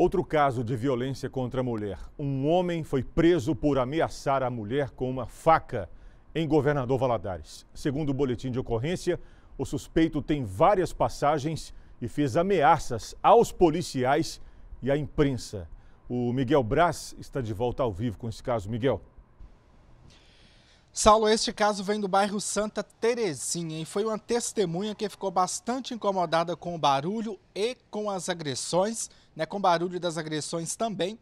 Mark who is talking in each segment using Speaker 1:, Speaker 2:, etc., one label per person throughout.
Speaker 1: Outro caso de violência contra a mulher. Um homem foi preso por ameaçar a mulher com uma faca em Governador Valadares. Segundo o boletim de ocorrência, o suspeito tem várias passagens e fez ameaças aos policiais e à imprensa. O Miguel Braz está de volta ao vivo com esse caso. Miguel. Saulo, este caso vem do bairro Santa Terezinha e foi uma
Speaker 2: testemunha que ficou bastante incomodada com o barulho e com as agressões né, com barulho das agressões também,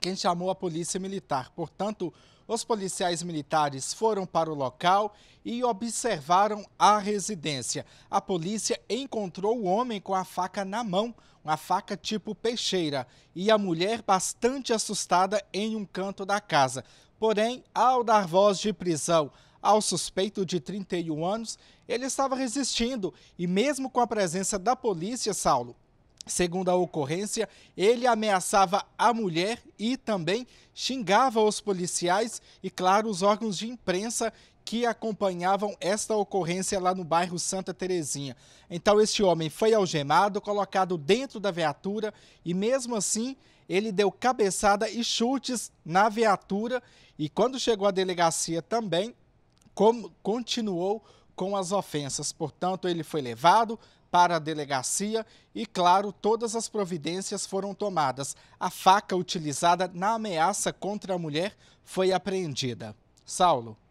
Speaker 2: quem chamou a polícia militar. Portanto, os policiais militares foram para o local e observaram a residência. A polícia encontrou o homem com a faca na mão, uma faca tipo peixeira, e a mulher bastante assustada em um canto da casa. Porém, ao dar voz de prisão ao suspeito de 31 anos, ele estava resistindo e, mesmo com a presença da polícia, Saulo, Segundo a ocorrência, ele ameaçava a mulher e também xingava os policiais e, claro, os órgãos de imprensa que acompanhavam esta ocorrência lá no bairro Santa Terezinha. Então, este homem foi algemado, colocado dentro da viatura e, mesmo assim, ele deu cabeçada e chutes na viatura. E quando chegou à delegacia também, como continuou com as ofensas. Portanto, ele foi levado para a delegacia e, claro, todas as providências foram tomadas. A faca utilizada na ameaça contra a mulher foi apreendida. Saulo.